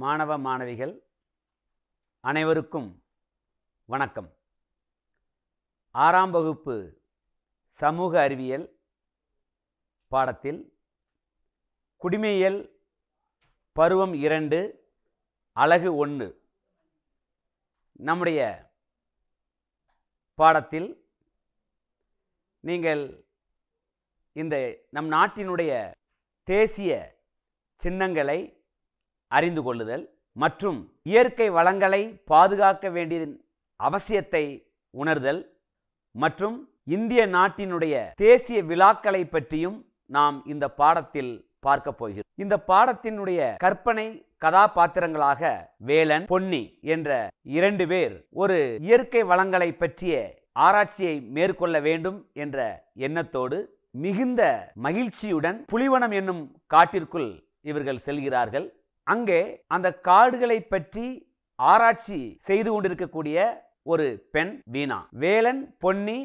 மாணவ மாணவிகள் அனைவருக்கும் வணக்கம் ஆறாம் வகுப்பு சமூக அறிவியல் பாடத்தில் குடிமையியல் பருவம் இரண்டு அழகு ஒன்று நம்முடைய பாடத்தில் நீங்கள் இந்த நம் நாட்டினுடைய தேசிய சின்னங்களை அறிந்து கொள்ளுதல் மற்றும் இயற்கை வளங்களை பாதுகாக்க வேண்டியதன் அவசியத்தை உணர்தல் மற்றும் இந்திய நாட்டினுடைய தேசிய விழாக்களை பற்றியும் நாம் இந்த பாடத்தில் பார்க்க போகிறோம் இந்த பாடத்தினுடைய கற்பனை கதாபாத்திரங்களாக வேலன் பொன்னி என்ற இரண்டு பேர் ஒரு இயற்கை வளங்களை பற்றிய ஆராய்ச்சியை மேற்கொள்ள வேண்டும் என்ற எண்ணத்தோடு மிகுந்த மகிழ்ச்சியுடன் புலிவனம் என்னும் காட்டிற்குள் இவர்கள் செல்கிறார்கள் அங்கே அந்த காடுகளை பற்றி ஆராய்ச்சி செய்து கொண்டிருக்கக்கூடிய ஒரு பெண் வீணா வேலன் பொன்னி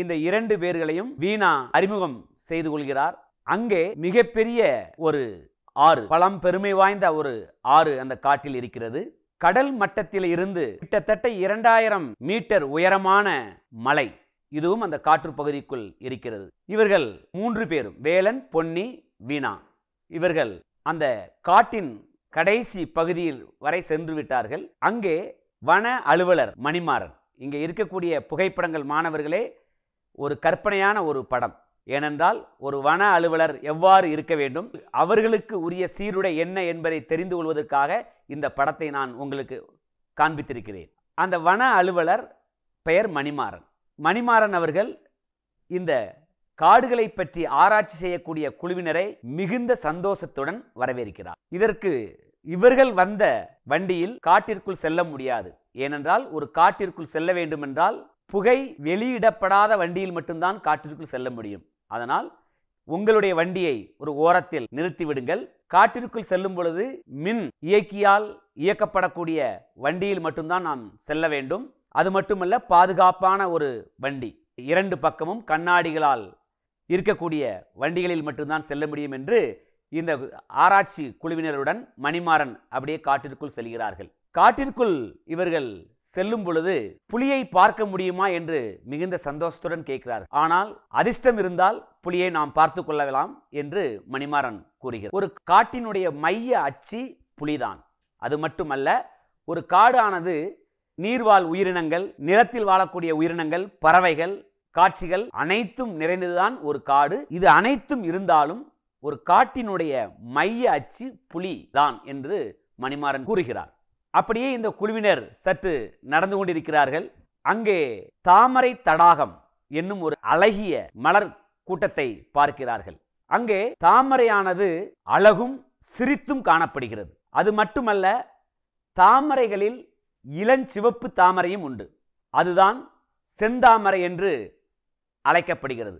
இந்த இரண்டு பேர்களையும் வீணா அறிமுகம் செய்து கொள்கிறார் அங்கே மிகப்பெரிய ஒரு ஆறு பழம் பெருமை வாய்ந்த ஒரு ஆறு அந்த காட்டில் இருக்கிறது கடல் மட்டத்தில் இருந்து கிட்டத்தட்ட இரண்டாயிரம் மீட்டர் உயரமான மலை இதுவும் அந்த காற்று பகுதிக்குள் இருக்கிறது இவர்கள் மூன்று பேரும் வேலன் பொன்னி வீணா இவர்கள் அந்த காட்டின் கடைசி பகுதியில் வரை சென்று விட்டார்கள் அங்கே வன அலுவலர் மணிமாறன் இங்கே இருக்கக்கூடிய புகைப்படங்கள் மாணவர்களே ஒரு கற்பனையான ஒரு படம் ஏனென்றால் ஒரு வன அலுவலர் எவ்வாறு இருக்க வேண்டும் அவர்களுக்கு உரிய சீருடை என்ன என்பதை தெரிந்து கொள்வதற்காக இந்த படத்தை நான் உங்களுக்கு காண்பித்திருக்கிறேன் அந்த வன அலுவலர் பெயர் மணிமாறன் மணிமாறன் அவர்கள் இந்த காடுகளை பற்றி ஆராய்ச்சி செய்யக்கூடிய குழுவினரை மிகுந்த சந்தோஷத்துடன் வரவேற்கிறார் இதற்கு இவர்கள் வந்த வண்டியில் காட்டிற்குள் செல்ல முடியாது ஏனென்றால் ஒரு காட்டிற்குள் செல்ல வேண்டுமென்றால் புகை வெளியிடப்படாத வண்டியில் மட்டும்தான் காட்டிற்குள் செல்ல முடியும் அதனால் உங்களுடைய வண்டியை ஒரு ஓரத்தில் நிறுத்திவிடுங்கள் காட்டிற்குள் செல்லும் பொழுது மின் இயக்கியால் இயக்கப்படக்கூடிய வண்டியில் மட்டும்தான் நாம் செல்ல வேண்டும் அது மட்டுமல்ல பாதுகாப்பான ஒரு வண்டி இரண்டு பக்கமும் கண்ணாடிகளால் இருக்கக்கூடிய வண்டிகளில் மட்டும்தான் செல்ல முடியும் என்று இந்த ஆராய்ச்சி குழுவினருடன் மணிமாறன் அப்படியே காட்டிற்குள் செல்கிறார்கள் காட்டிற்குள் இவர்கள் செல்லும் பொழுது புலியை பார்க்க முடியுமா என்று மிகுந்த சந்தோஷத்துடன் கேட்கிறார் ஆனால் அதிர்ஷ்டம் இருந்தால் புலியை நாம் பார்த்து கொள்ளலாம் என்று மணிமாறன் கூறுகிறார் ஒரு காட்டினுடைய மைய அச்சு புலிதான் அது மட்டுமல்ல ஒரு காடானது நீர்வாழ் உயிரினங்கள் நிலத்தில் வாழக்கூடிய உயிரினங்கள் பறவைகள் காட்சிகள் அனைத்தும் நிறைந்ததுதான் ஒரு காடு இது அனைத்தும் இருந்தாலும் ஒரு காட்டினுடைய மைய அச்சு புலி தான் என்று மணிமாறன் கூறுகிறார் அப்படியே இந்த குழுவினர் சற்று நடந்து கொண்டிருக்கிறார்கள் அங்கே தாமரை தடாகம் என்னும் ஒரு அழகிய மலர் கூட்டத்தை பார்க்கிறார்கள் அங்கே தாமரையானது அழகும் சிரித்தும் காணப்படுகிறது அது மட்டுமல்ல தாமரைகளில் இளஞ்சிவப்பு தாமரையும் உண்டு அதுதான் செந்தாமரை என்று அழைக்கப்படுகிறது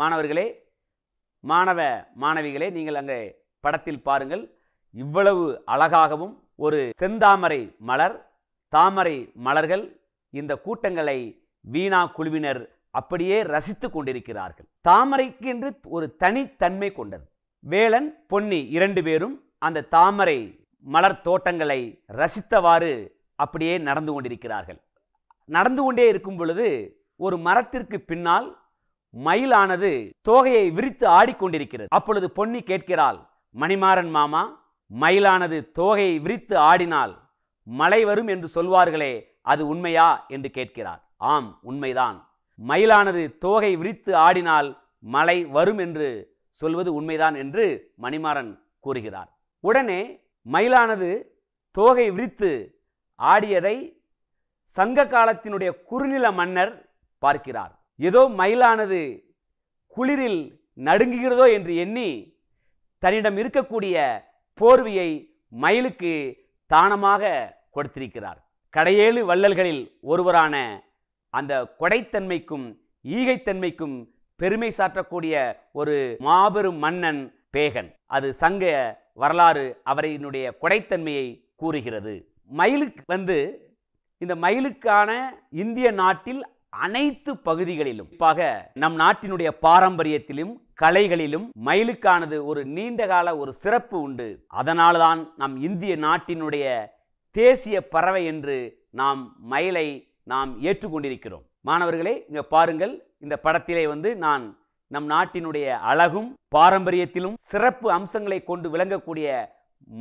மாணவர்களே மாணவ மாணவிகளே நீங்கள் அங்கே படத்தில் பாருங்கள் இவ்வளவு அழகாகவும் ஒரு செந்தாமரை மலர் தாமரை மலர்கள் இந்த கூட்டங்களை வீணா குழுவினர் அப்படியே ரசித்து கொண்டிருக்கிறார்கள் தாமரைக்கு என்று ஒரு தனித்தன்மை கொண்டது வேளன் பொன்னி இரண்டு பேரும் அந்த தாமரை மலர் தோட்டங்களை ரசித்தவாறு அப்படியே நடந்து கொண்டிருக்கிறார்கள் நடந்து கொண்டே இருக்கும் பொழுது ஒரு மரத்திற்கு பின்னால் மயிலானது தோகையை விரித்து ஆடிக்கொண்டிருக்கிறது அப்பொழுது பொன்னி கேட்கிறாள் மணிமாறன் மாமா மயிலானது தோகையை விரித்து ஆடினால் மழை வரும் என்று சொல்வார்களே அது உண்மையா என்று கேட்கிறார் ஆம் உண்மைதான் மயிலானது தோகை விரித்து ஆடினால் மழை வரும் என்று சொல்வது உண்மைதான் என்று மணிமாறன் கூறுகிறார் உடனே மயிலானது தோகை விரித்து ஆடியதை சங்க காலத்தினுடைய குறுநில மன்னர் பார்க்கிறார் ஏதோ மயிலானது குளிரில் நடுங்குகிறதோ என்று எண்ணி தன்னிடம் இருக்கக்கூடிய போர்வையை மயிலுக்கு தானமாக கொடுத்திருக்கிறார் கடையேழு வள்ளல்களில் ஒருவரான அந்த கொடைத்தன்மைக்கும் ஈகைத்தன்மைக்கும் பெருமை சாற்றக்கூடிய ஒரு மாபெரும் மன்னன் பேகன் அது சங்க வரலாறு அவரையினுடைய கொடைத்தன்மையை கூறுகிறது மயிலுக்கு வந்து இந்த மயிலுக்கான இந்திய நாட்டில் அனைத்து பகுதிகளிலும் பக நம் நாட்டினுடைய பாரம்பரியத்திலும் கலைகளிலும் மயிலுக்கானது ஒரு நீண்டகால ஒரு சிறப்பு உண்டு அதனால்தான் நம் இந்திய நாட்டினுடைய தேசிய பறவை என்று நாம் மயிலை நாம் ஏற்றுக்கொண்டிருக்கிறோம் மாணவர்களே இங்கே பாருங்கள் இந்த படத்திலே வந்து நான் நம் நாட்டினுடைய அழகும் பாரம்பரியத்திலும் சிறப்பு அம்சங்களை கொண்டு விளங்கக்கூடிய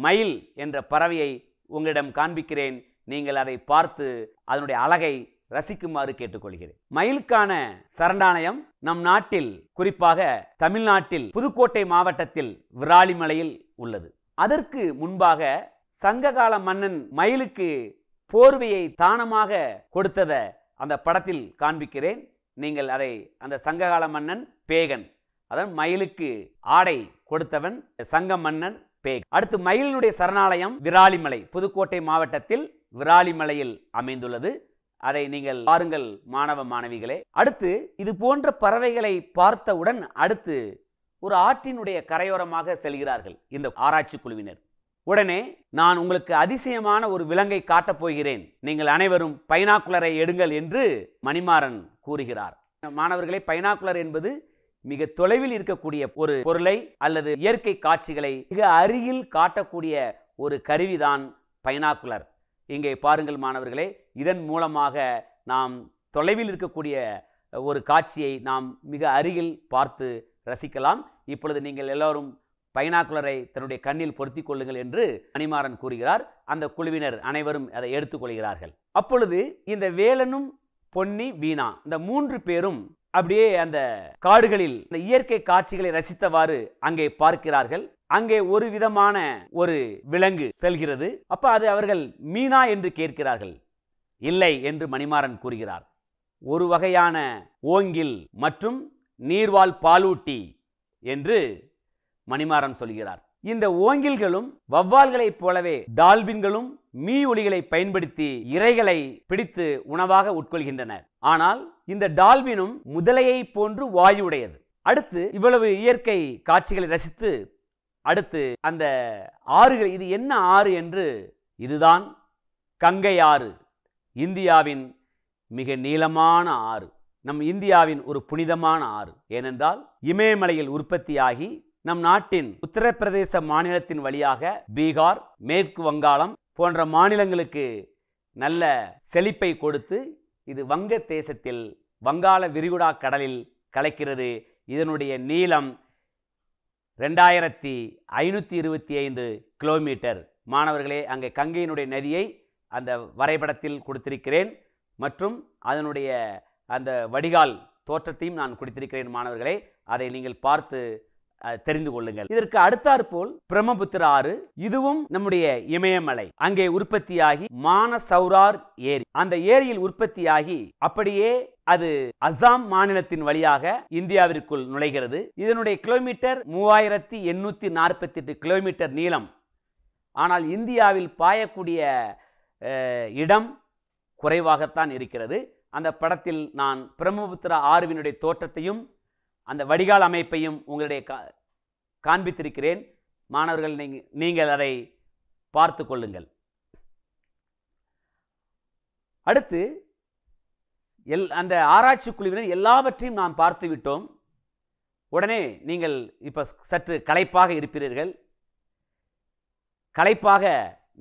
மயில் என்ற பறவையை உங்களிடம் காண்பிக்கிறேன் நீங்கள் அதை பார்த்து அதனுடைய அழகை ரசிக்குமாறு கேட்டுக்கொள்கிறேன் மயிலுக்கான சரணாலயம் நம் நாட்டில் குறிப்பாக தமிழ்நாட்டில் புதுக்கோட்டை மாவட்டத்தில் விராலிமலையில் உள்ளது அதற்கு முன்பாக சங்ககால மன்னன் மயிலுக்கு போர்வையை தானமாக கொடுத்தத அந்த படத்தில் காண்பிக்கிறேன் நீங்கள் அதை அந்த சங்ககால மன்னன் பேகன் அதான் மயிலுக்கு ஆடை கொடுத்தவன் சங்க மன்னன் பேக் அடுத்து மயிலினுடைய சரணாலயம் விராலிமலை புதுக்கோட்டை மாவட்டத்தில் விராலிமலையில் அமைந்துள்ளது அதை நீங்கள் பாருங்கள் மாணவ மாணவிகளே அடுத்து இது போன்ற பறவைகளை பார்த்தவுடன் அடுத்து ஒரு ஆற்றினுடைய கரையோரமாக செல்கிறார்கள் இந்த ஆராய்ச்சி குழுவினர் உடனே நான் உங்களுக்கு அதிசயமான ஒரு விலங்கை காட்டப் போகிறேன் நீங்கள் அனைவரும் பைனாக்குலரை எடுங்கள் என்று மணிமாறன் கூறுகிறார் மாணவர்களே பைனாக்குலர் என்பது மிக தொலைவில் இருக்கக்கூடிய ஒரு பொருளை அல்லது இயற்கை காட்சிகளை மிக அருகில் காட்டக்கூடிய ஒரு கருவிதான் பைனாக்குலர் இங்கே பாருங்கள் மாணவர்களே இதன் மூலமாக நாம் தொலைவில் இருக்கக்கூடிய ஒரு காட்சியை நாம் மிக அருகில் பார்த்து ரசிக்கலாம் இப்பொழுது நீங்கள் எல்லோரும் பைனாக்குலரை தன்னுடைய கண்ணில் பொருத்தி கொள்ளுங்கள் என்று அணிமாறன் கூறுகிறார் அந்த குழுவினர் அனைவரும் அதை எடுத்துக்கொள்கிறார்கள் அப்பொழுது இந்த வேலனும் பொன்னி வீணா இந்த மூன்று பேரும் அப்படியே அந்த காடுகளில் இந்த இயற்கை காட்சிகளை ரசித்தவாறு அங்கே பார்க்கிறார்கள் அங்கே ஒரு விதமான ஒரு விலங்கு செல்கிறது அப்ப அது அவர்கள் மீனா என்று கேட்கிறார்கள் இல்லை என்று மணிமாறன் கூறுகிறார் ஒரு வகையான ஓங்கில் மற்றும் நீர்வால் பாலூட்டி என்று மணிமாறன் சொல்கிறார் இந்த ஓங்கில்களும் வவ்வால்களைப் போலவே டால்பின்களும் மீ ஒளிகளை பயன்படுத்தி இறைகளை பிடித்து உணவாக உட்கொள்கின்றன ஆனால் இந்த டால்பினும் முதலையை போன்று வாயுடையது அடுத்து இவ்வளவு இயற்கை காட்சிகளை ரசித்து அடுத்து அந்த ஆறுகள் இது என்ன ஆறு என்று இதுதான் கங்கை ஆறு இந்தியாவின் மிக நீளமான ஆறு நம் இந்தியாவின் ஒரு புனிதமான ஆறு ஏனென்றால் இமயமலையில் உற்பத்தியாகி நம் நாட்டின் உத்தரப்பிரதேச மாநிலத்தின் வழியாக பீகார் மேற்கு வங்காளம் போன்ற மாநிலங்களுக்கு நல்ல செழிப்பை கொடுத்து இது வங்க தேசத்தில் வங்காள விரிகுடா கடலில் கலைக்கிறது இதனுடைய நீளம் ரெண்டாயிரத்தி ஐநூற்றி இருபத்தி ஐந்து கிலோமீட்டர் மாணவர்களே அங்கே கங்கையினுடைய நதியை அந்த வரைபடத்தில் கொடுத்திருக்கிறேன் மற்றும் அதனுடைய அந்த வடிகால் தோற்றத்தையும் நான் கொடுத்திருக்கிறேன் மாணவர்களே அதை நீங்கள் பார்த்து தெரிந்து கொள்ளுங்கள் இதற்கு அடுத்தாற்போல் பிரம்மபுத்திர ஆறு இதுவும் நம்முடைய இமயமலை அங்கே உற்பத்தியாகி மானசௌரார் ஏரி அந்த ஏரியில் உற்பத்தியாகி அப்படியே அது அசாம் மாநிலத்தின் வழியாக இந்தியாவிற்குள் நுழைகிறது இதனுடைய கிலோமீட்டர் மூவாயிரத்தி எண்ணூத்தி நாற்பத்தி எட்டு கிலோமீட்டர் நீளம் ஆனால் இந்தியாவில் பாயக்கூடிய இடம் குறைவாகத்தான் இருக்கிறது அந்த படத்தில் நான் பிரம்மபுத்திரா ஆறுவினுடைய தோற்றத்தையும் அந்த வடிகால் அமைப்பையும் உங்களுடைய கா காண்பித்திருக்கிறேன் மாணவர்கள் நீங்கள் நீங்கள் அதை பார்த்து கொள்ளுங்கள் அடுத்து எல் அந்த ஆராய்ச்சி குழுவினர் எல்லாவற்றையும் நாம் பார்த்து விட்டோம் உடனே நீங்கள் இப்போ சற்று களைப்பாக இருப்பீர்கள் களைப்பாக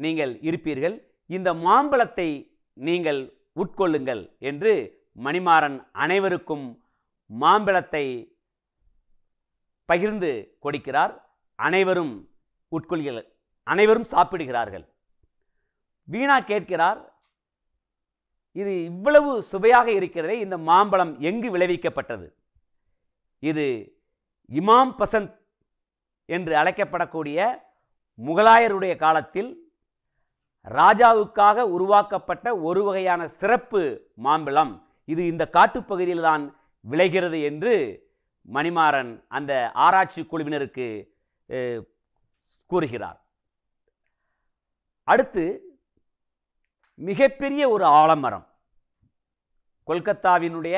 நீங்கள் இருப்பீர்கள் இந்த மாம்பழத்தை நீங்கள் உட்கொள்ளுங்கள் என்று மணிமாறன் அனைவருக்கும் மாம்பழத்தை பகிர்ந்து கொடுக்கிறார் அனைவரும் உட்கொள்கிற அனைவரும் சாப்பிடுகிறார்கள் வீணா கேட்கிறார் இது இவ்வளவு சுவையாக இருக்கிறதே இந்த மாம்பழம் எங்கு விளைவிக்கப்பட்டது இது இமாம் பசந்த் என்று அழைக்கப்படக்கூடிய முகலாயருடைய காலத்தில் ராஜாவுக்காக உருவாக்கப்பட்ட ஒரு வகையான சிறப்பு மாம்பழம் இது இந்த காட்டுப்பகுதியில் தான் விளைகிறது என்று மணிமாறன் அந்த ஆராய்ச்சி குழுவினருக்கு கூறுகிறார் அடுத்து மிகப்பெரிய ஒரு ஆலமரம் கொல்கத்தாவினுடைய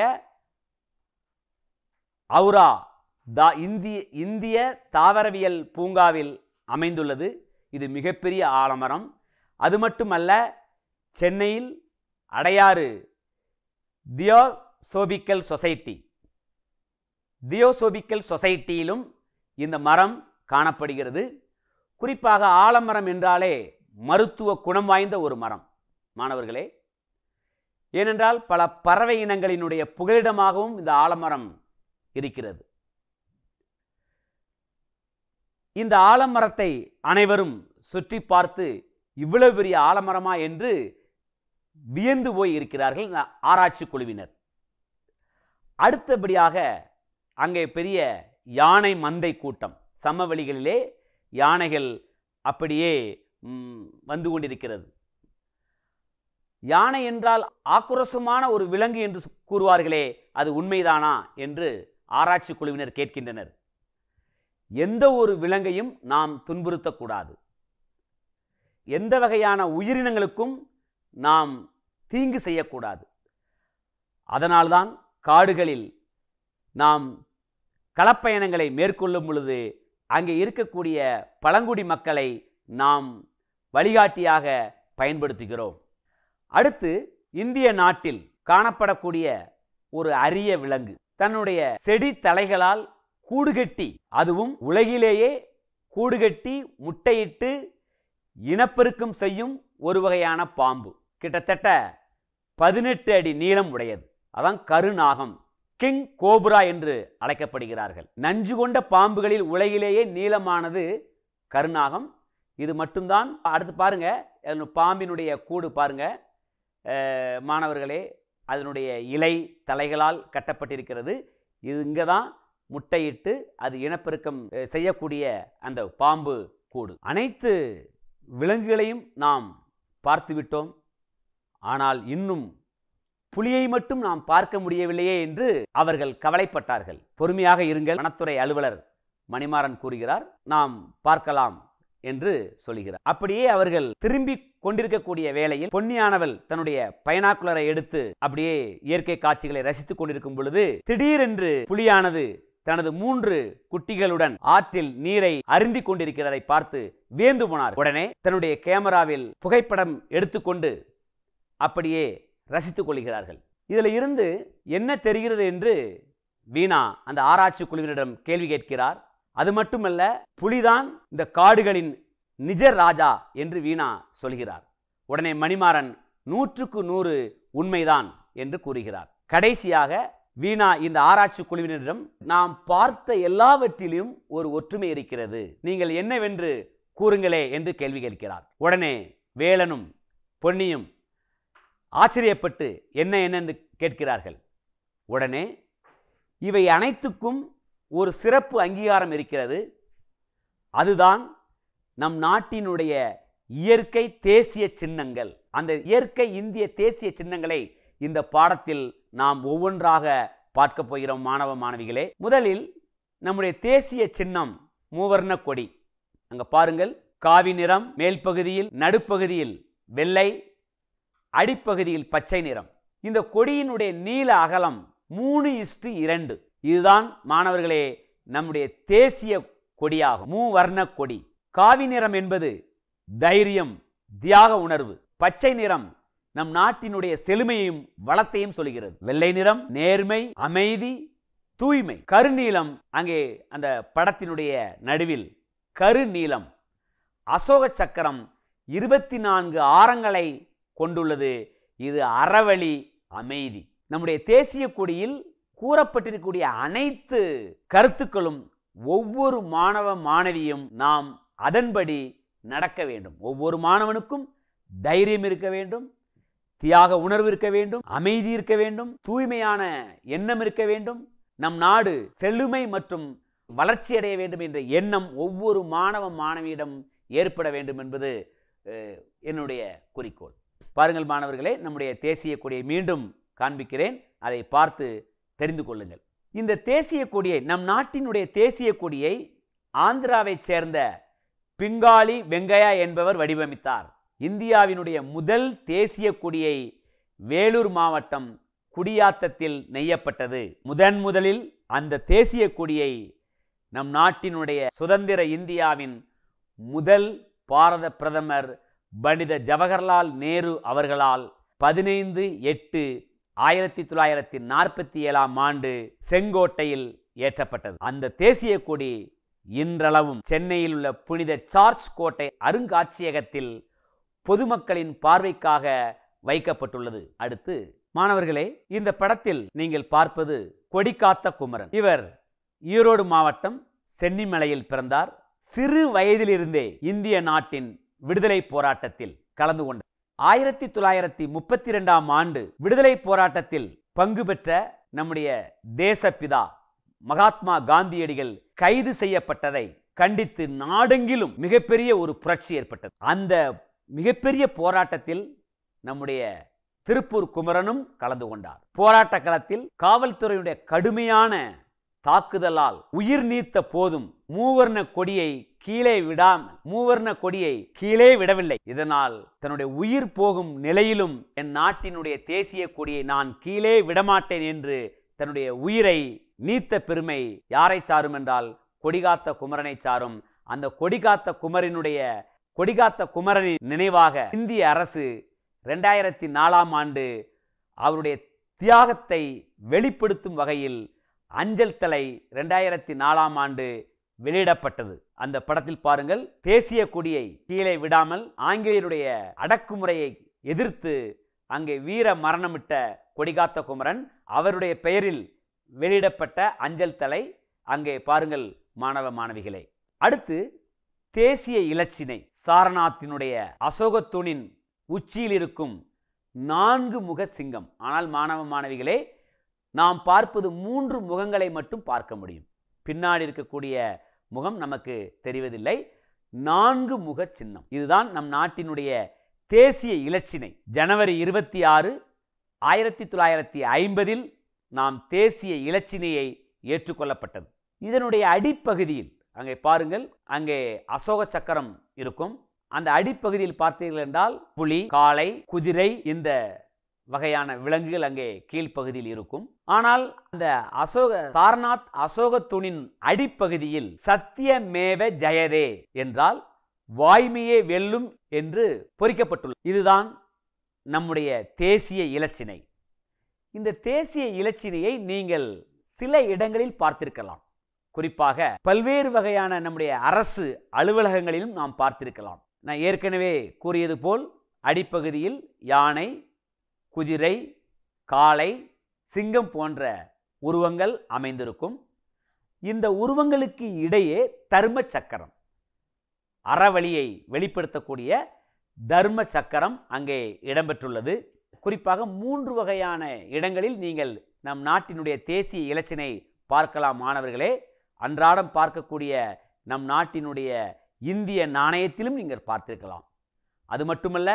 அவுரா தா இந்திய இந்திய தாவரவியல் பூங்காவில் அமைந்துள்ளது இது மிகப்பெரிய ஆலமரம் அது மட்டுமல்ல சென்னையில் அடையாறு தியோசோபிக்கல் சொசைட்டி தியோசோபிக்கல் சொசைட்டியிலும் இந்த மரம் காணப்படுகிறது குறிப்பாக ஆலமரம் என்றாலே மருத்துவ குணம் வாய்ந்த ஒரு மரம் மாணவர்களே ஏனென்றால் பல பறவை இனங்களினுடைய புகலிடமாகவும் இந்த ஆலமரம் இருக்கிறது இந்த ஆலமரத்தை அனைவரும் சுற்றி பார்த்து இவ்வளவு பெரிய ஆலமரமா என்று வியந்து போய் இருக்கிறார்கள் ஆராய்ச்சி குழுவினர் அடுத்தபடியாக அங்கே பெரிய யானை மந்தை கூட்டம் சமவெளிகளிலே யானைகள் அப்படியே வந்து கொண்டிருக்கிறது யானை என்றால் ஆக்ரோசமான ஒரு விலங்கு என்று கூறுவார்களே அது உண்மைதானா என்று ஆராய்ச்சி குழுவினர் கேட்கின்றனர் எந்த ஒரு விலங்கையும் நாம் துன்புறுத்தக்கூடாது எந்த வகையான உயிரினங்களுக்கும் நாம் தீங்கு செய்யக்கூடாது அதனால்தான் காடுகளில் நாம் களப்பயணங்களை மேற்கொள்ளும் பொழுது அங்கே இருக்கக்கூடிய பழங்குடி மக்களை நாம் வழிகாட்டியாக பயன்படுத்துகிறோம் அடுத்து இந்திய நாட்டில் காணப்படக்கூடிய ஒரு அரிய விலங்கு தன்னுடைய செடி தலைகளால் கூடுகட்டி அதுவும் உலகிலேயே கூடுகட்டி முட்டையிட்டு இனப்பெருக்கம் செய்யும் ஒரு வகையான பாம்பு கிட்டத்தட்ட பதினெட்டு அடி நீளம் உடையது அதான் கருநாகம் கிங் கோபுரா என்று அழைக்கப்படுகிறார்கள் நஞ்சு கொண்ட பாம்புகளில் உலகிலேயே நீளமானது கருநாகம் இது மட்டும்தான் அடுத்து பாருங்க பாம்பினுடைய கூடு பாருங்க மாணவர்களே அதனுடைய இலை தலைகளால் கட்டப்பட்டிருக்கிறது இது இங்கே தான் முட்டையிட்டு அது இனப்பெருக்கம் செய்யக்கூடிய அந்த பாம்பு கூடு அனைத்து விலங்குகளையும் நாம் பார்த்துவிட்டோம் ஆனால் இன்னும் புலியை மட்டும் நாம் பார்க்க முடியவில்லையே என்று அவர்கள் கவலைப்பட்டார்கள் பொறுமையாக இருங்கள் வனத்துறை அலுவலர் மணிமாறன் கூறுகிறார் நாம் பார்க்கலாம் என்று சொல்கிறார் அப்படியே அவர்கள் திரும்பி கொண்டிருக்கக்கூடிய வேளையில் பொன்னியானவள் தன்னுடைய பயனாக்குலரை எடுத்து அப்படியே இயற்கை காட்சிகளை ரசித்துக் கொண்டிருக்கும் பொழுது திடீரென்று புலியானது தனது மூன்று குட்டிகளுடன் ஆற்றில் நீரை அருந்தி கொண்டிருக்கிறதை பார்த்து வேந்து போனார் உடனே தன்னுடைய கேமராவில் புகைப்படம் எடுத்துக்கொண்டு அப்படியே ரசித்துக் கொள்கிறார்கள் இதில் இருந்து என்ன தெரிகிறது என்று வீணா அந்த ஆராய்ச்சி குழுவினரிடம் கேள்வி கேட்கிறார் அது மட்டுமல்ல புலிதான் இந்த காடுகளின் நிஜ ராஜா என்று வீணா சொல்கிறார் உடனே மணிமாறன் நூற்றுக்கு நூறு உண்மைதான் என்று கூறுகிறார் கடைசியாக வீணா இந்த ஆராய்ச்சி குழுவினரிடம் நாம் பார்த்த எல்லாவற்றிலும் ஒரு ஒற்றுமை இருக்கிறது நீங்கள் என்னவென்று கூறுங்களே என்று கேள்வி கேட்கிறார் உடனே வேலனும் பொன்னியும் ஆச்சரியப்பட்டு என்ன என்னென்று கேட்கிறார்கள் உடனே இவை அனைத்துக்கும் ஒரு சிறப்பு அங்கீகாரம் இருக்கிறது அதுதான் நம் நாட்டினுடைய இயற்கை தேசிய சின்னங்கள் அந்த இயற்கை இந்திய தேசிய சின்னங்களை இந்த பாடத்தில் நாம் ஒவ்வொன்றாக பார்க்க போகிறோம் மாணவ மாணவிகளே முதலில் நம்முடைய தேசிய சின்னம் மூவர்ண கொடி அங்கே பாருங்கள் காவி நிறம் மேல் பகுதியில் நடுப்பகுதியில் வெள்ளை அடிப்பகுதியில் பச்சை நிறம் இந்த கொடியினுடைய நீள அகலம் மூணு இஸ்டு இரண்டு இதுதான் மாணவர்களே நம்முடைய தேசிய கொடியாகும் மூவர்ண கொடி காவி நிறம் என்பது தைரியம் தியாக உணர்வு பச்சை நிறம் நம் நாட்டினுடைய செழுமையையும் வளத்தையும் சொல்கிறது வெள்ளை நிறம் நேர்மை அமைதி தூய்மை கருநீலம் அங்கே அந்த படத்தினுடைய நடுவில் கருநீலம் அசோக சக்கரம் இருபத்தி நான்கு ஆரங்களை கொண்டுள்ளது இது அறவழி அமைதி நம்முடைய தேசிய கொடியில் கூறப்பட்டிருக்கக்கூடிய அனைத்து கருத்துக்களும் ஒவ்வொரு மாணவ மாணவியும் நாம் அதன்படி நடக்க வேண்டும் ஒவ்வொரு மாணவனுக்கும் தைரியம் இருக்க வேண்டும் தியாக உணர்வு இருக்க வேண்டும் அமைதி இருக்க வேண்டும் தூய்மையான எண்ணம் இருக்க வேண்டும் நம் நாடு செழுமை மற்றும் வளர்ச்சி அடைய வேண்டும் என்ற எண்ணம் ஒவ்வொரு மாணவ மாணவியிடம் ஏற்பட வேண்டும் என்பது என்னுடைய குறிக்கோள் பாருங்கள் மாணவர்களே நம்முடைய தேசிய கொடியை மீண்டும் காண்பிக்கிறேன் அதை பார்த்து தெரிந்து கொள்ளுங்கள் இந்த தேசிய கொடியை நம் நாட்டினுடைய தேசிய கொடியை ஆந்திராவைச் சேர்ந்த பிங்காளி வெங்கையா என்பவர் வடிவமைத்தார் இந்தியாவினுடைய முதல் தேசிய கொடியை வேலூர் மாவட்டம் குடியாத்தத்தில் நெய்யப்பட்டது முதன் முதலில் அந்த தேசிய கொடியை நம் நாட்டினுடைய சுதந்திர இந்தியாவின் முதல் பாரத பிரதமர் பண்டித ஜவஹர்லால் நேரு அவர்களால் பதினைந்து எட்டு ஆயிரத்தி தொள்ளாயிரத்தி நாற்பத்தி ஏழாம் ஆண்டு செங்கோட்டையில் ஏற்றப்பட்டது அந்த தேசிய கொடி இன்றளவும் சென்னையில் உள்ள புனித சார்ஜ் கோட்டை அருங்காட்சியகத்தில் பொதுமக்களின் பார்வைக்காக வைக்கப்பட்டுள்ளது அடுத்து மாணவர்களே இந்த படத்தில் நீங்கள் பார்ப்பது கொடிக்காத்த குமரன் இவர் ஈரோடு மாவட்டம் சென்னிமலையில் பிறந்தார் சிறு வயதிலிருந்தே இந்திய நாட்டின் விடுதலை போராட்டத்தில் கலந்து கொண்டார் ஆயிரத்தி தொள்ளாயிரத்தி முப்பத்தி ரெண்டாம் ஆண்டு விடுதலை போராட்டத்தில் பங்கு பெற்ற நம்முடைய தேசப்பிதா மகாத்மா காந்தியடிகள் கைது செய்யப்பட்டதை கண்டித்து நாடெங்கிலும் மிகப்பெரிய ஒரு புரட்சி ஏற்பட்டது அந்த மிகப்பெரிய போராட்டத்தில் நம்முடைய திருப்பூர் குமரனும் கலந்து கொண்டார் போராட்ட களத்தில் காவல்துறையுடைய கடுமையான தாக்குதலால் உயிர் நீத்த போதும் மூவர்ண கொடியை கீழே விடாம மூவர்ண கொடியை கீழே விடவில்லை இதனால் தன்னுடைய உயிர் போகும் நிலையிலும் என் நாட்டினுடைய தேசிய கொடியை நான் கீழே விடமாட்டேன் என்று தன்னுடைய உயிரை நீத்த பெருமை யாரை சாரும் என்றால் கொடிகாத்த குமரனை சாரும் அந்த கொடிகாத்த குமரனுடைய கொடிகாத்த குமரனின் நினைவாக இந்திய அரசு ரெண்டாயிரத்தி நாலாம் ஆண்டு அவருடைய தியாகத்தை வெளிப்படுத்தும் வகையில் அஞ்சல் தலை ரெண்டாயிரத்தி நாலாம் ஆண்டு வெளியிடப்பட்டது அந்த படத்தில் பாருங்கள் தேசிய கொடியை கீழே விடாமல் ஆங்கிலேயருடைய அடக்குமுறையை எதிர்த்து அங்கே வீர மரணமிட்ட கொடிகாத்த குமரன் அவருடைய பெயரில் வெளியிடப்பட்ட அஞ்சல் தலை அங்கே பாருங்கள் மாணவ மாணவிகளை அடுத்து தேசிய இலச்சினை சாரநாத்தினுடைய அசோகத்தூணின் உச்சியில் இருக்கும் நான்கு முக சிங்கம் ஆனால் மாணவ மாணவிகளே நாம் பார்ப்பது மூன்று முகங்களை மட்டும் பார்க்க முடியும் பின்னாடி இருக்கக்கூடிய முகம் நமக்கு தெரிவதில்லை நான்கு முக சின்னம் இதுதான் நம் நாட்டினுடைய தேசிய இலச்சினை ஜனவரி இருபத்தி ஆறு ஆயிரத்தி தொள்ளாயிரத்தி ஐம்பதில் நாம் தேசிய இலச்சினையை ஏற்றுக்கொள்ளப்பட்டது இதனுடைய அடிப்பகுதியில் அங்கே பாருங்கள் அங்கே அசோக சக்கரம் இருக்கும் அந்த அடிப்பகுதியில் பார்த்தீர்கள் என்றால் புலி காளை குதிரை இந்த வகையான விலங்குகள் அங்கே கீழ்ப்பகுதியில் இருக்கும் ஆனால் அந்த அசோக சாரநாத் அசோக தூணின் அடிப்பகுதியில் சத்தியமேவ ஜெயதே என்றால் வாய்மையே வெல்லும் என்று பொறிக்கப்பட்டுள்ளது இதுதான் நம்முடைய தேசிய இலச்சினை இந்த தேசிய இலச்சினையை நீங்கள் சில இடங்களில் பார்த்திருக்கலாம் குறிப்பாக பல்வேறு வகையான நம்முடைய அரசு அலுவலகங்களிலும் நாம் பார்த்திருக்கலாம் நான் ஏற்கனவே கூறியது போல் அடிப்பகுதியில் யானை குதிரை காளை சிங்கம் போன்ற உருவங்கள் அமைந்திருக்கும் இந்த உருவங்களுக்கு இடையே தர்ம சக்கரம் அறவழியை வெளிப்படுத்தக்கூடிய தர்ம சக்கரம் அங்கே இடம்பெற்றுள்ளது குறிப்பாக மூன்று வகையான இடங்களில் நீங்கள் நம் நாட்டினுடைய தேசிய இலச்சினை பார்க்கலாம் மாணவர்களே அன்றாடம் பார்க்கக்கூடிய நம் நாட்டினுடைய இந்திய நாணயத்திலும் நீங்கள் பார்த்திருக்கலாம் அது மட்டுமல்ல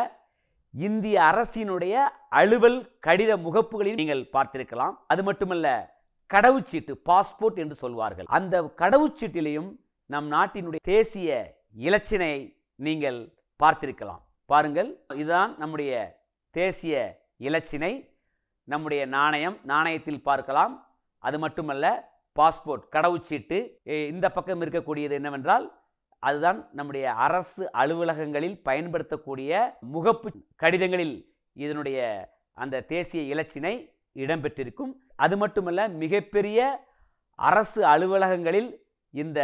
இந்திய அரசினுடைய அலுவல் கடித முகப்புகளில் நீங்கள் பார்த்திருக்கலாம் அது மட்டுமல்ல கடவுச்சீட்டு பாஸ்போர்ட் என்று சொல்வார்கள் அந்த கடவுச்சீட்டிலையும் நம் நாட்டினுடைய தேசிய இலச்சினை நீங்கள் பார்த்திருக்கலாம் பாருங்கள் இதுதான் நம்முடைய தேசிய இலச்சினை நம்முடைய நாணயம் நாணயத்தில் பார்க்கலாம் அது மட்டுமல்ல பாஸ்போர்ட் கடவுச்சீட்டு இந்த பக்கம் இருக்கக்கூடியது என்னவென்றால் அதுதான் நம்முடைய அரசு அலுவலகங்களில் பயன்படுத்தக்கூடிய முகப்பு கடிதங்களில் இதனுடைய அந்த தேசிய இலச்சினை இடம்பெற்றிருக்கும் அது மட்டுமல்ல மிகப்பெரிய அரசு அலுவலகங்களில் இந்த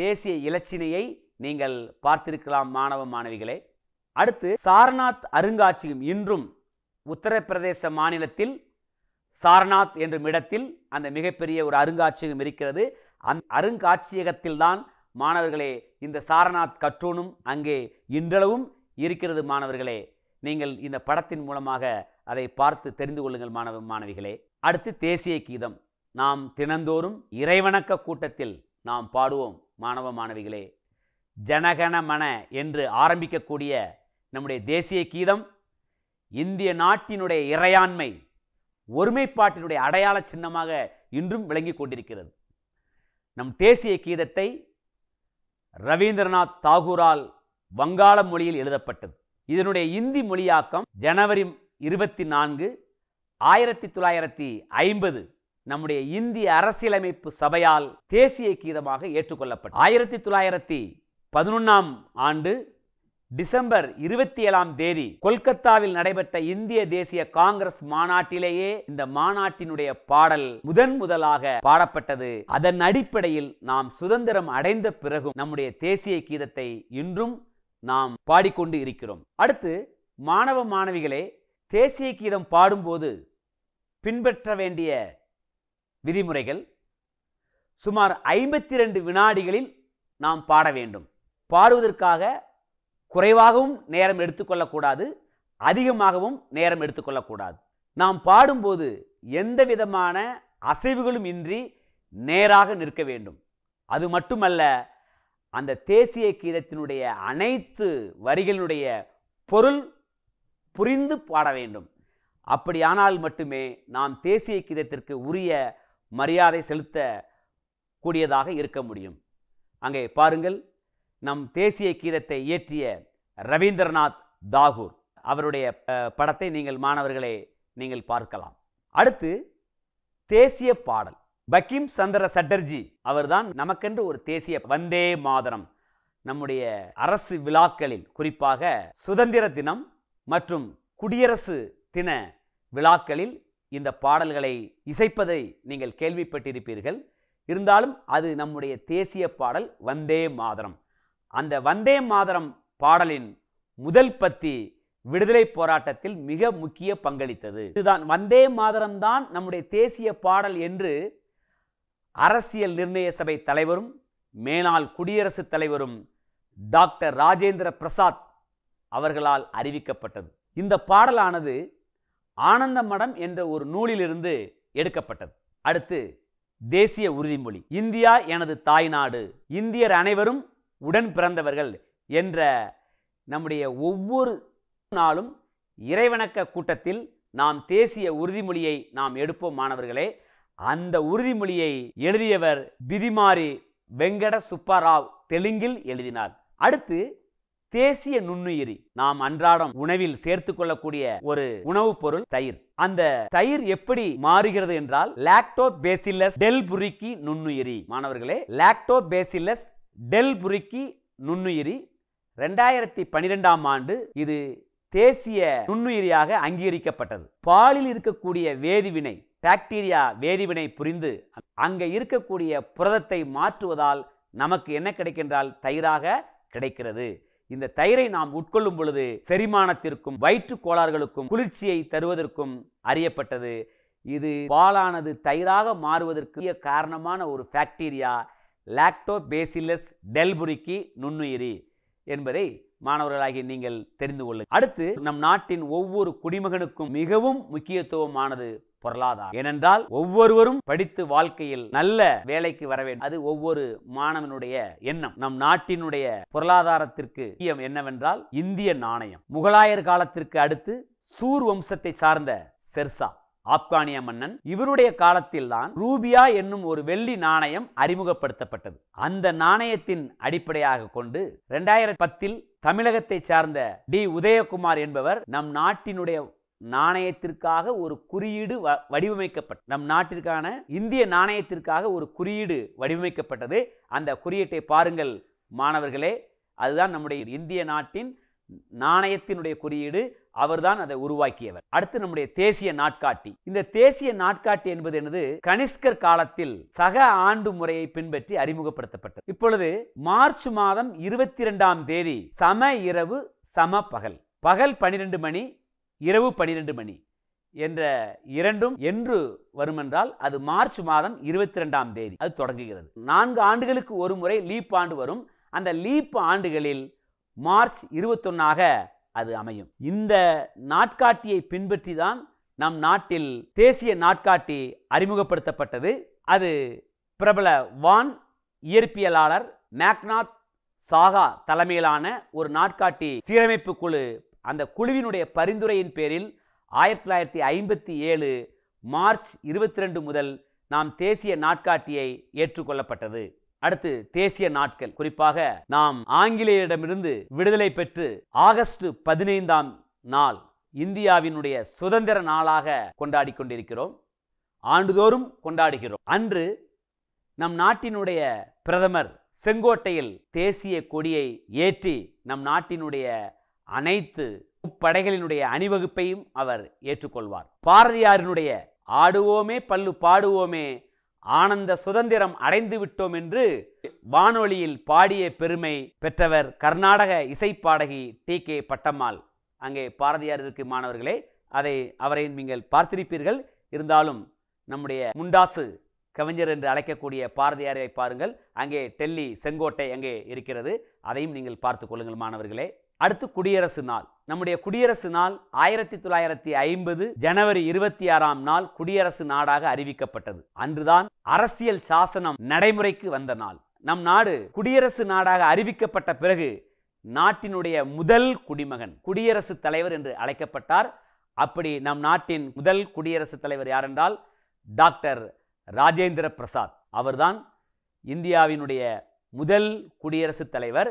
தேசிய இலச்சினையை நீங்கள் பார்த்திருக்கலாம் மாணவ மாணவிகளே அடுத்து சாரநாத் அருங்காட்சியகம் இன்றும் உத்தரப்பிரதேச மாநிலத்தில் சாரநாத் என்றும் இடத்தில் அந்த மிகப்பெரிய ஒரு அருங்காட்சியகம் இருக்கிறது அந் அருங்காட்சியகத்தில்தான் மாணவர்களே இந்த சாரநாத் கற்றூனும் அங்கே இன்றளவும் இருக்கிறது மாணவர்களே நீங்கள் இந்த படத்தின் மூலமாக அதை பார்த்து தெரிந்து கொள்ளுங்கள் மாணவ மாணவிகளே அடுத்து தேசிய கீதம் நாம் தினந்தோறும் இறைவணக்க கூட்டத்தில் நாம் பாடுவோம் மாணவ மாணவிகளே ஜனகண மன என்று ஆரம்பிக்கக்கூடிய நம்முடைய தேசிய கீதம் இந்திய நாட்டினுடைய இறையாண்மை ஒருமைப்பாட்டினுடைய அடையாள சின்னமாக இன்றும் விளங்கி கொண்டிருக்கிறது நம் தேசிய கீதத்தை ரவீந்திரநாத் தாகூரால் வங்காள மொழியில் எழுதப்பட்டது இதனுடைய இந்தி மொழியாக்கம் ஜனவரி இருபத்தி நான்கு ஆயிரத்தி தொள்ளாயிரத்தி ஐம்பது நம்முடைய இந்திய அரசியலமைப்பு சபையால் தேசிய கீதமாக ஏற்றுக்கொள்ளப்பட்டது ஆயிரத்தி தொள்ளாயிரத்தி பதினொன்றாம் ஆண்டு டிசம்பர் இருபத்தி ஏழாம் தேதி கொல்கத்தாவில் நடைபெற்ற இந்திய தேசிய காங்கிரஸ் மாநாட்டிலேயே இந்த மாநாட்டினுடைய பாடல் முதன் முதலாக பாடப்பட்டது அதன் அடிப்படையில் நாம் சுதந்திரம் அடைந்த பிறகும் நம்முடைய தேசிய கீதத்தை இன்றும் நாம் பாடிக்கொண்டு இருக்கிறோம் அடுத்து மாணவ மாணவிகளே தேசிய கீதம் பாடும்போது பின்பற்ற வேண்டிய விதிமுறைகள் சுமார் ஐம்பத்தி ரெண்டு வினாடிகளில் நாம் பாட வேண்டும் பாடுவதற்காக குறைவாகவும் நேரம் எடுத்துக்கொள்ளக்கூடாது அதிகமாகவும் நேரம் எடுத்துக்கொள்ளக்கூடாது நாம் பாடும்போது எந்த விதமான அசைவுகளும் இன்றி நேராக நிற்க வேண்டும் அது மட்டுமல்ல அந்த தேசிய கீதத்தினுடைய அனைத்து வரிகளினுடைய பொருள் புரிந்து பாட வேண்டும் அப்படியானால் மட்டுமே நாம் தேசிய கீதத்திற்கு உரிய மரியாதை செலுத்த கூடியதாக இருக்க முடியும் அங்கே பாருங்கள் நம் தேசிய கீதத்தை இயற்றிய ரவீந்திரநாத் தாகூர் அவருடைய படத்தை நீங்கள் மாணவர்களே நீங்கள் பார்க்கலாம் அடுத்து தேசிய பாடல் பக்கிம் சந்திர சட்டர்ஜி அவர்தான் நமக்கென்று ஒரு தேசிய வந்தே மாதரம் நம்முடைய அரசு விழாக்களில் குறிப்பாக சுதந்திர தினம் மற்றும் குடியரசு தின விழாக்களில் இந்த பாடல்களை இசைப்பதை நீங்கள் கேள்விப்பட்டிருப்பீர்கள் இருந்தாலும் அது நம்முடைய தேசிய பாடல் வந்தே மாதரம் அந்த வந்தே மாதரம் பாடலின் முதல் பத்தி விடுதலை போராட்டத்தில் மிக முக்கிய பங்களித்தது இதுதான் வந்தே மாதரம் தான் நம்முடைய தேசிய பாடல் என்று அரசியல் நிர்ணய சபை தலைவரும் மேலாள் குடியரசுத் தலைவரும் டாக்டர் ராஜேந்திர பிரசாத் அவர்களால் அறிவிக்கப்பட்டது இந்த பாடலானது ஆனந்த மடம் என்ற ஒரு நூலிலிருந்து எடுக்கப்பட்டது அடுத்து தேசிய உறுதிமொழி இந்தியா எனது தாய்நாடு இந்தியர் அனைவரும் உடன் பிறந்தவர்கள் என்ற நம்முடைய ஒவ்வொரு நாளும் இறைவணக்க கூட்டத்தில் நாம் தேசிய உறுதிமொழியை நாம் எடுப்போம் மாணவர்களே அந்த உறுதிமொழியை எழுதியவர் பிதிமாரி வெங்கட சுப்பாராவ் தெலுங்கில் எழுதினார் அடுத்து தேசிய நுண்ணுயிரி நாம் அன்றாடம் உணவில் சேர்த்து கொள்ளக்கூடிய ஒரு உணவுப் பொருள் தயிர் அந்த தயிர் எப்படி மாறுகிறது என்றால் லாக்டோ பேசில்லஸ் டெல்புரிக்கி நுண்ணுயிரி மாணவர்களே லாக்டோ பேசில்லஸ் டெல் புரிக்கி நுண்ணுயிரி ரெண்டாயிரத்தி பனிரெண்டாம் ஆண்டு இது தேசிய நுண்ணுயிரியாக அங்கீகரிக்கப்பட்டது பாலில் இருக்கக்கூடிய வேதிவினை பாக்டீரியா வேதிவினை புரிந்து அங்கே இருக்கக்கூடிய புரதத்தை மாற்றுவதால் நமக்கு என்ன கிடைக்கின்றால் தயிராக கிடைக்கிறது இந்த தயிரை நாம் உட்கொள்ளும் பொழுது செரிமானத்திற்கும் வயிற்று கோளாறுகளுக்கும் குளிர்ச்சியை தருவதற்கும் அறியப்பட்டது இது பாலானது தயிராக மாறுவதற்கு காரணமான ஒரு பாக்டீரியா லாக்டோபேசிலஸ் டெல்புரிக்கு நுண்ணுயிரி என்பதை மாணவர்களாகி நீங்கள் தெரிந்து கொள்ளுங்கள் அடுத்து நம் நாட்டின் ஒவ்வொரு குடிமகனுக்கும் மிகவும் முக்கியத்துவமானது பொருளாதாரம் ஏனென்றால் ஒவ்வொருவரும் படித்து வாழ்க்கையில் நல்ல வேலைக்கு வர வேண்டும் அது ஒவ்வொரு மாணவனுடைய எண்ணம் நம் நாட்டினுடைய பொருளாதாரத்திற்கு முக்கியம் என்னவென்றால் இந்திய நாணயம் முகலாயர் காலத்திற்கு அடுத்து சூர் வம்சத்தை சார்ந்த செர்சா ஆப்கானிய மன்னன் இவருடைய காலத்தில்தான் ரூபியா என்னும் ஒரு வெள்ளி நாணயம் அறிமுகப்படுத்தப்பட்டது அந்த நாணயத்தின் அடிப்படையாக கொண்டு ரெண்டாயிரத்தி பத்தில் தமிழகத்தை சார்ந்த டி உதயகுமார் என்பவர் நம் நாட்டினுடைய நாணயத்திற்காக ஒரு குறியீடு வடிவமைக்கப்பட்ட நம் நாட்டிற்கான இந்திய நாணயத்திற்காக ஒரு குறியீடு வடிவமைக்கப்பட்டது அந்த குறியீட்டை பாருங்கள் மாணவர்களே அதுதான் நம்முடைய இந்திய நாட்டின் நாணயத்தினுடைய குறியீடு அவர்தான் அதை உருவாக்கியவர் அடுத்து நம்முடைய தேசிய நாட்காட்டி இந்த தேசிய நாட்காட்டி என்பது எனது கனிஷ்கர் காலத்தில் சக ஆண்டு முறையை பின்பற்றி அறிமுகப்படுத்தப்பட்டது இப்பொழுது மார்ச் மாதம் இருபத்தி இரண்டாம் தேதி சம இரவு சம பகல் பகல் பனிரெண்டு மணி இரவு பனிரெண்டு மணி என்ற இரண்டும் என்று வருமென்றால் அது மார்ச் மாதம் இருபத்தி ரெண்டாம் தேதி அது தொடங்குகிறது நான்கு ஆண்டுகளுக்கு ஒரு முறை லீப் ஆண்டு வரும் அந்த லீப் ஆண்டுகளில் மார்ச் இருபத்தொன்னாக அது அமையும் இந்த நாட்காட்டியை பின்பற்றி தான் நம் நாட்டில் தேசிய நாட்காட்டி அறிமுகப்படுத்தப்பட்டது அது பிரபல வான் இயற்பியலாளர் மேக்னாத் சாகா தலைமையிலான ஒரு நாட்காட்டி சீரமைப்பு குழு அந்த குழுவினுடைய பரிந்துரையின் பேரில் ஆயிரத்தி தொள்ளாயிரத்தி ஐம்பத்தி ஏழு மார்ச் இருபத்தி ரெண்டு முதல் நாம் தேசிய நாட்காட்டியை ஏற்றுக்கொள்ளப்பட்டது அடுத்து தேசிய நாட்கள் குறிப்பாக நாம் ஆங்கிலேயரிடமிருந்து விடுதலை பெற்று ஆகஸ்ட் பதினைந்தாம் நாள் இந்தியாவினுடைய சுதந்திர நாளாக கொண்டாடி கொண்டிருக்கிறோம் ஆண்டுதோறும் கொண்டாடுகிறோம் அன்று நம் நாட்டினுடைய பிரதமர் செங்கோட்டையில் தேசிய கொடியை ஏற்றி நம் நாட்டினுடைய அனைத்து படைகளினுடைய அணிவகுப்பையும் அவர் ஏற்றுக்கொள்வார் பாரதியாரினுடைய ஆடுவோமே பல்லு பாடுவோமே ஆனந்த சுதந்திரம் அடைந்து விட்டோம் என்று வானொலியில் பாடிய பெருமை பெற்றவர் கர்நாடக இசைப்பாடகி டி கே பட்டம்மாள் அங்கே பாரதியார் இருக்கு மாணவர்களே அதை அவரை நீங்கள் பார்த்திருப்பீர்கள் இருந்தாலும் நம்முடைய முண்டாசு கவிஞர் என்று அழைக்கக்கூடிய பாரதியாரை பாருங்கள் அங்கே டெல்லி செங்கோட்டை அங்கே இருக்கிறது அதையும் நீங்கள் பார்த்து கொள்ளுங்கள் மாணவர்களே அடுத்து குடியரசு நாள் நம்முடைய குடியரசு நாள் ஆயிரத்தி தொள்ளாயிரத்தி ஐம்பது ஜனவரி இருபத்தி ஆறாம் நாள் குடியரசு நாடாக அறிவிக்கப்பட்டது அன்றுதான் அரசியல் சாசனம் நடைமுறைக்கு வந்த நாள் நம் நாடு குடியரசு நாடாக அறிவிக்கப்பட்ட பிறகு நாட்டினுடைய முதல் குடிமகன் குடியரசு தலைவர் என்று அழைக்கப்பட்டார் அப்படி நம் நாட்டின் முதல் குடியரசு தலைவர் யார் என்றால் டாக்டர் ராஜேந்திர பிரசாத் அவர்தான் இந்தியாவினுடைய முதல் குடியரசுத் தலைவர்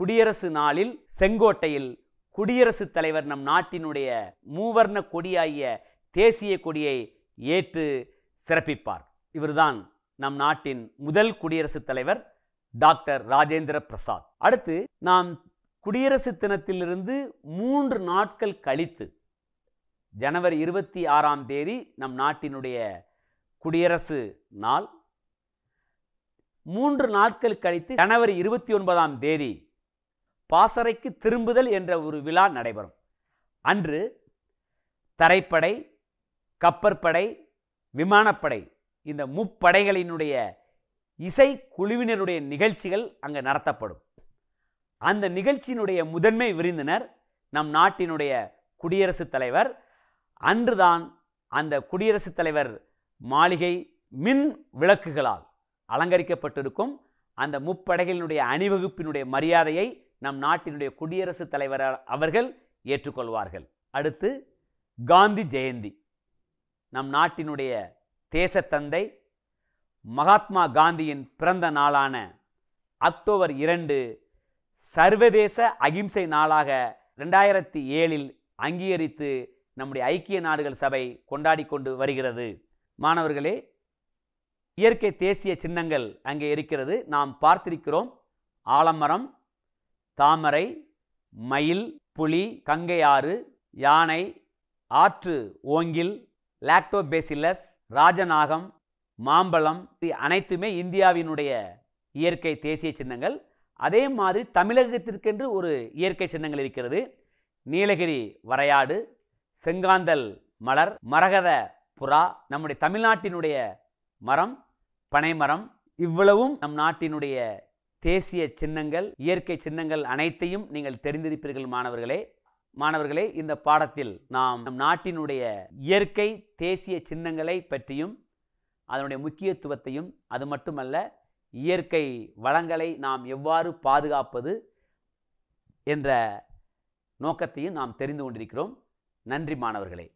குடியரசு நாளில் செங்கோட்டையில் குடியரசுத் தலைவர் நம் நாட்டினுடைய மூவர்ண கொடியாகிய தேசிய கொடியை ஏற்று சிறப்பிப்பார் இவர்தான் நம் நாட்டின் முதல் குடியரசுத் தலைவர் டாக்டர் ராஜேந்திர பிரசாத் அடுத்து நாம் குடியரசு தினத்திலிருந்து மூன்று நாட்கள் கழித்து ஜனவரி இருபத்தி ஆறாம் தேதி நம் நாட்டினுடைய குடியரசு நாள் மூன்று நாட்கள் கழித்து ஜனவரி இருபத்தி ஒன்பதாம் தேதி பாசறைக்கு திரும்புதல் என்ற ஒரு விழா நடைபெறும் அன்று தரைப்படை கப்பற்படை விமானப்படை இந்த முப்படைகளினுடைய இசை குழுவினருடைய நிகழ்ச்சிகள் அங்கு நடத்தப்படும் அந்த நிகழ்ச்சியினுடைய முதன்மை விருந்தினர் நம் நாட்டினுடைய குடியரசுத் தலைவர் அன்றுதான் அந்த குடியரசுத் தலைவர் மாளிகை மின் விளக்குகளால் அலங்கரிக்கப்பட்டிருக்கும் அந்த முப்படைகளினுடைய அணிவகுப்பினுடைய மரியாதையை நம் நாட்டினுடைய குடியரசுத் தலைவர் அவர்கள் ஏற்றுக்கொள்வார்கள் அடுத்து காந்தி ஜெயந்தி நம் நாட்டினுடைய தேசத்தந்தை மகாத்மா காந்தியின் பிறந்த நாளான அக்டோபர் இரண்டு சர்வதேச அகிம்சை நாளாக ரெண்டாயிரத்தி ஏழில் அங்கீகரித்து நம்முடைய ஐக்கிய நாடுகள் சபை கொண்டாடி கொண்டு வருகிறது மாணவர்களே இயற்கை தேசிய சின்னங்கள் அங்கே இருக்கிறது நாம் பார்த்திருக்கிறோம் ஆலமரம் தாமரை மயில் புலி கங்கையாறு யானை ஆற்று ஓங்கில் லாக்டோபேசிலஸ் ராஜநாகம் மாம்பழம் இது அனைத்துமே இந்தியாவினுடைய இயற்கை தேசிய சின்னங்கள் அதே மாதிரி தமிழகத்திற்கென்று ஒரு இயற்கை சின்னங்கள் இருக்கிறது நீலகிரி வரையாடு செங்காந்தல் மலர் மரகத புறா நம்முடைய தமிழ்நாட்டினுடைய மரம் பனைமரம் இவ்வளவும் நம் நாட்டினுடைய தேசிய சின்னங்கள் இயற்கை சின்னங்கள் அனைத்தையும் நீங்கள் தெரிந்திருப்பீர்கள் மாணவர்களே மாணவர்களே இந்த பாடத்தில் நாம் நம் நாட்டினுடைய இயற்கை தேசிய சின்னங்களை பற்றியும் அதனுடைய முக்கியத்துவத்தையும் அது மட்டுமல்ல இயற்கை வளங்களை நாம் எவ்வாறு பாதுகாப்பது என்ற நோக்கத்தையும் நாம் தெரிந்து கொண்டிருக்கிறோம் நன்றி மாணவர்களே